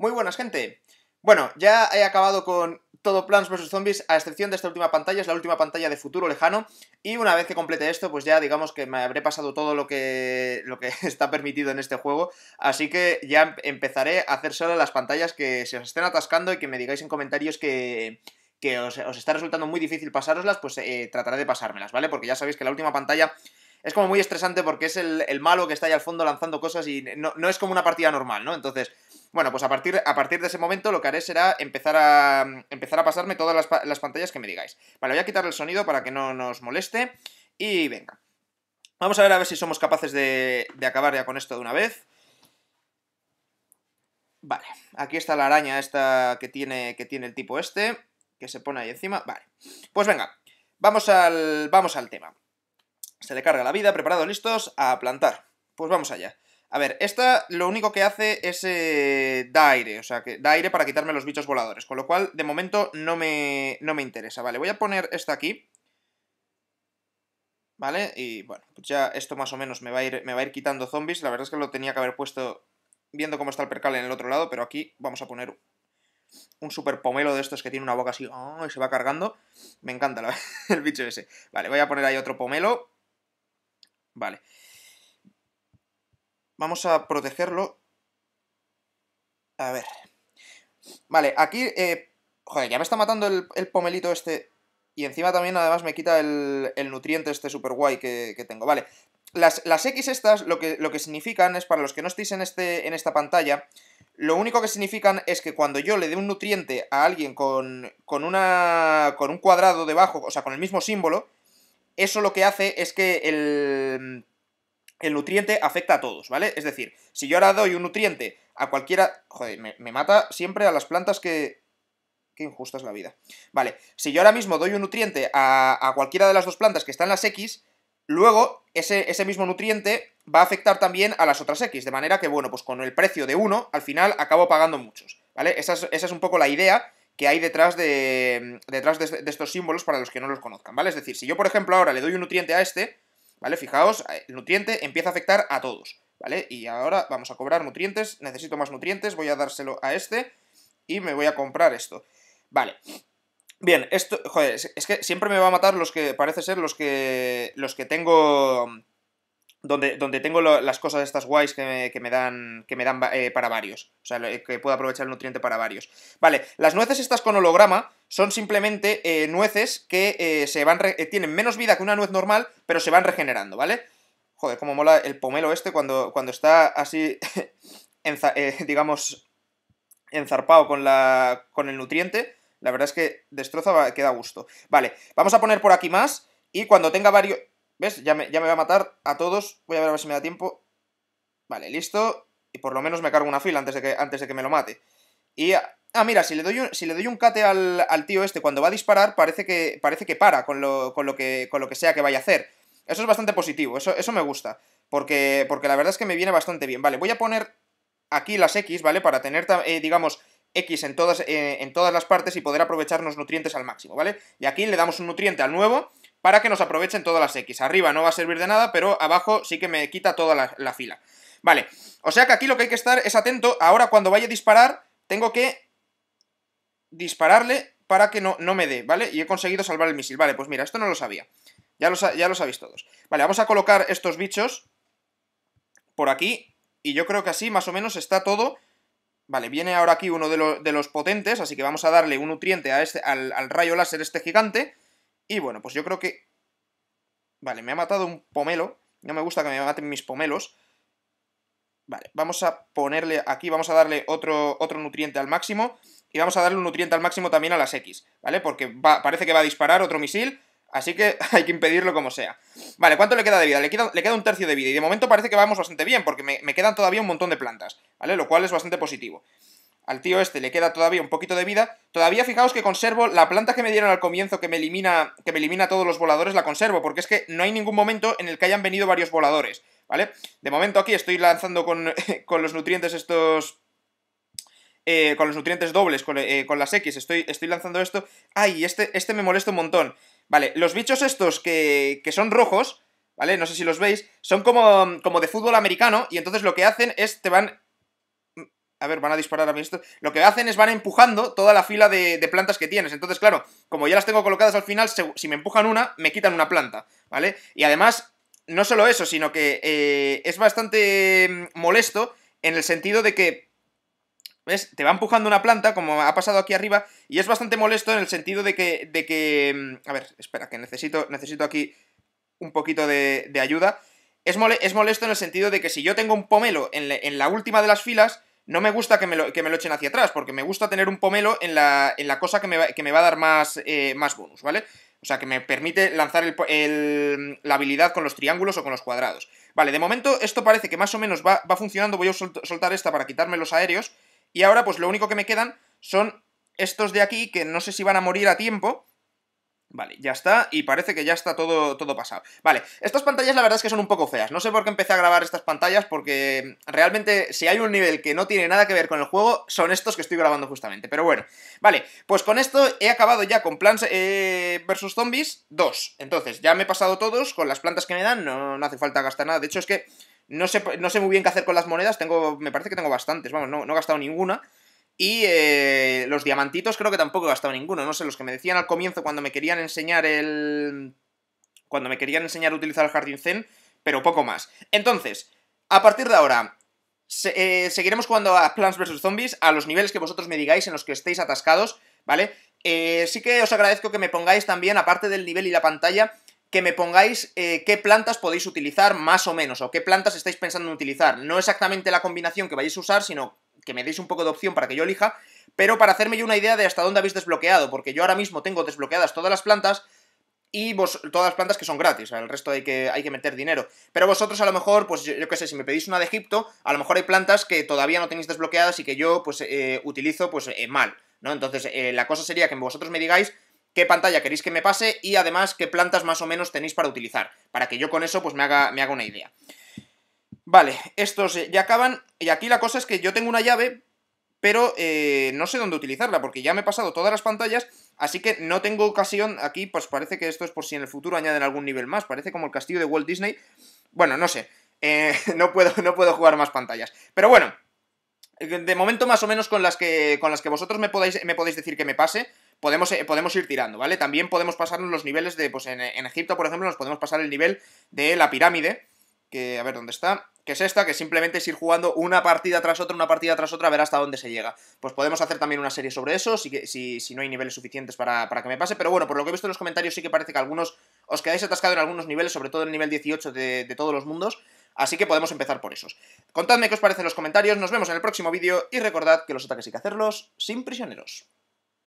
Muy buenas, gente. Bueno, ya he acabado con todo plans vs. Zombies, a excepción de esta última pantalla, es la última pantalla de futuro lejano. Y una vez que complete esto, pues ya digamos que me habré pasado todo lo que, lo que está permitido en este juego. Así que ya empezaré a hacer solo las pantallas que se os estén atascando y que me digáis en comentarios que, que os, está resultando muy difícil pasároslas, pues eh, trataré de pasármelas, ¿vale? Porque ya sabéis que la última pantalla es como muy estresante porque es el, malo que está ahí al fondo lanzando cosas y no, no es como una partida normal, ¿no? Entonces bueno, pues a partir, a partir de ese momento lo que haré será empezar a, empezar a pasarme todas las, pantallas que me digáis. Vale, voy a quitar el sonido para que no nos moleste y venga. Vamos a ver a ver si somos capaces de, de acabar ya con esto de una vez. Vale, aquí está la araña esta que tiene, que tiene el tipo este, que se pone ahí encima. Vale, pues venga, vamos al, vamos al tema. Se le carga la vida, preparados, listos, a plantar. Pues vamos allá. A ver, esta lo único que hace es eh, da aire, o sea, que da aire para quitarme los bichos voladores, con lo cual de momento no me, no me interesa. Vale, voy a poner esta aquí. ¿Vale? Y bueno, pues ya esto más o menos me va, a ir, me va a ir quitando zombies. La verdad es que lo tenía que haber puesto viendo cómo está el percal en el otro lado, pero aquí vamos a poner un super pomelo de estos que tiene una boca así oh, y se va cargando. Me encanta el bicho ese. Vale, voy a poner ahí otro pomelo. Vale. Vamos a protegerlo. A ver. Vale, aquí... Eh, joder, ya me está matando el, pomelito este. Y encima también además me quita el, nutriente este super guay que, tengo. Vale, las, las, X estas lo que, lo que, significan es, para los que no estéis en, este, en esta pantalla, lo único que significan es que cuando yo le dé un nutriente a alguien con, con, una, con un cuadrado debajo, o sea, con el mismo símbolo, eso lo que hace es que el, el nutriente afecta a todos, ¿vale? Es decir, si yo ahora doy un nutriente a cualquiera... Joder, me, mata siempre a las plantas que... Qué injusta es la vida. Vale, si yo ahora mismo doy un nutriente a, cualquiera de las dos plantas que están en las X, luego ese, ese, mismo nutriente va a afectar también a las otras X, de manera que, bueno, pues con el precio de uno, al final acabo pagando muchos, ¿vale? Esa es, un poco la idea que hay detrás, de, detrás de estos símbolos para los que no los conozcan, ¿vale? Es decir, si yo, por ejemplo, ahora le doy un nutriente a este, ¿vale? Fijaos, eh, el nutriente empieza a afectar a todos, ¿vale? Y ahora vamos a cobrar nutrientes, necesito más nutrientes, voy a dárselo a este y me voy a comprar esto. Vale. Bien, esto, joder, es que siempre me va a matar los que, parece ser, los que, los que tengo, donde, donde tengo las cosas estas guays que me, que me dan, que me dan eh, para varios. O sea, que puedo aprovechar el nutriente para varios. Vale, las nueces estas con holograma son simplemente eh, nueces que eh, se van eh, tienen menos vida que una nuez normal, pero se van regenerando, ¿vale? Joder, cómo mola el pomelo este cuando, cuando está así, digamos, enzarpado con, la, con el nutriente. La verdad es que destroza, queda gusto. Vale, vamos a poner por aquí más y cuando tenga varios... ¿Ves? Ya me, ya me va a matar a todos. Voy a ver, a ver si me da tiempo. Vale, listo. Y por lo menos me cargo una fila antes de que, antes de que me lo mate. Y Ah, mira, si le doy un, si le doy un cate al, tío este cuando va a disparar, parece que, parece que para con lo, que, con lo que sea que vaya a hacer. Eso es bastante positivo, eso, eso me gusta. Porque, porque la verdad es que me viene bastante bien. Vale, voy a poner aquí las X, ¿vale? Para tener, eh, digamos, X en todas, eh, en todas las partes y poder aprovecharnos nutrientes al máximo, ¿vale? Y aquí le damos un nutriente al nuevo para que nos aprovechen todas las X. Arriba no va a servir de nada, pero abajo sí que me quita toda la fila. Vale, o sea que aquí lo que hay que estar es atento ahora cuando vaya a disparar tengo que dispararle para que no, no me dé, ¿vale? Y he conseguido salvar el misil. Vale, pues mira, esto no lo sabía. Ya lo, ya sabéis todos. Vale, vamos a colocar estos bichos por aquí. Y yo creo que así más o menos está todo. Vale, viene ahora aquí uno de, de los potentes, así que vamos a darle un nutriente a este, al, al rayo láser este gigante. Y bueno, pues yo creo que... Vale, me ha matado un pomelo. No me gusta que me maten mis pomelos. Vale, vamos a ponerle aquí, vamos a darle otro, otro nutriente al máximo y vamos a darle un nutriente al máximo también a las X, ¿vale? Porque parece que va a disparar otro misil, así que hay que impedirlo como sea. Vale, ¿cuánto le queda de vida? Le queda, le queda un tercio de vida y de momento parece que vamos bastante bien porque me, quedan todavía un montón de plantas, ¿vale? Lo cual es bastante positivo. Al tío este le queda todavía un poquito de vida. Todavía fijaos que conservo la planta que me dieron al comienzo que me elimina, que me elimina todos los voladores, la conservo porque es que no hay ningún momento en el que hayan venido varios voladores. ¿vale? De momento aquí estoy lanzando con, los nutrientes estos... Eh, con los nutrientes dobles, eh, con, las X, estoy, estoy lanzando esto. ¡Ay! Este, este me molesta un montón. Vale, los bichos estos que, que son rojos, ¿vale? No sé si los veis, son como, como de fútbol americano y entonces lo que hacen es te van a ver, van a disparar a mí esto. Lo que hacen es van empujando toda la fila de, plantas que tienes. Entonces, claro, como ya las tengo colocadas al final, si me empujan una, me quitan una planta, ¿vale? Y además, no solo eso, sino que eh, es bastante mm, molesto en el sentido de que, ¿ves? Te va empujando una planta, como ha pasado aquí arriba, y es bastante molesto en el sentido de que, de que mm, a ver, espera, que necesito, necesito aquí un poquito de, ayuda. Es, es, molesto en el sentido de que si yo tengo un pomelo en, la última de las filas, no me gusta que me, lo, echen hacia atrás, porque me gusta tener un pomelo en la, en la cosa que me, va, que me va a dar más, eh, más bonus, ¿vale? O sea, que me permite lanzar el, la habilidad con los triángulos o con los cuadrados. Vale, de momento esto parece que más o menos va, funcionando. Voy a soltar esta para quitarme los aéreos. Y ahora, pues lo único que me quedan son estos de aquí, que no sé si van a morir a tiempo. Vale, ya está, y parece que ya está todo, todo pasado. Vale, estas pantallas la verdad es que son un poco feas. No sé por qué empecé a grabar estas pantallas, porque realmente si hay un nivel que no tiene nada que ver con el juego, son estos que estoy grabando justamente. Pero bueno, vale, pues con esto he acabado ya con Plants eh, versus vs. Zombies 2. Entonces, ya me he pasado todos con las plantas que me dan, no, hace falta gastar nada. De hecho, es que no sé, no sé muy bien qué hacer con las monedas, tengo, me parece que tengo bastantes, vamos, no, no he gastado ninguna. Y eh, los diamantitos creo que tampoco he gastado ninguno, no sé, los que me decían al comienzo cuando me querían enseñar el... cuando me querían enseñar a utilizar el jardín zen, pero poco más. Entonces, a partir de ahora, eh, seguiremos jugando a Plants vs. Zombies a los niveles que vosotros me digáis en los que estéis atascados, ¿vale? Eh, sí que os agradezco que me pongáis también, aparte del nivel y la pantalla, que me pongáis qué plantas podéis utilizar más o menos, o qué plantas estáis pensando en utilizar. No exactamente la combinación que vayáis a usar, sino que me deis un poco de opción para que yo elija, pero para hacerme yo una idea de hasta dónde habéis desbloqueado, porque yo ahora mismo tengo desbloqueadas todas las plantas, y vos, todas las plantas que son gratis, el resto hay que, hay que meter dinero. Pero vosotros a lo mejor, pues yo, qué sé, si me pedís una de Egipto, a lo mejor hay plantas que todavía no tenéis desbloqueadas y que yo pues eh, utilizo pues eh, mal, ¿no? Entonces eh, la cosa sería que vosotros me digáis qué pantalla queréis que me pase y además qué plantas más o menos tenéis para utilizar, para que yo con eso pues me me haga una idea. Vale, estos eh, ya acaban. Y aquí la cosa es que yo tengo una llave, pero eh, no sé dónde utilizarla, porque ya me he pasado todas las pantallas, así que no tengo ocasión. Aquí, pues parece que esto es por si en el futuro añaden algún nivel más. Parece como el castillo de Walt Disney. Bueno, no sé. Eh, no, puedo, no puedo jugar más pantallas. Pero bueno, de momento más o menos con las que, con las que vosotros me podáis, me podéis decir que me pase, podemos, podemos ir tirando, ¿vale? También podemos pasarnos los niveles de, pues en, en Egipto, por ejemplo, nos podemos pasar el nivel de la pirámide que a ver dónde está, que es esta, que simplemente es ir jugando una partida tras otra, una partida tras otra, a ver hasta dónde se llega. Pues podemos hacer también una serie sobre eso, si, si, si no hay niveles suficientes para, que me pase, pero bueno, por lo que he visto en los comentarios sí que parece que algunos os quedáis atascados en algunos niveles, sobre todo en el nivel 18 de, de todos los mundos, así que podemos empezar por esos. Contadme qué os parece en los comentarios, nos vemos en el próximo vídeo y recordad que los ataques hay que hacerlos sin prisioneros.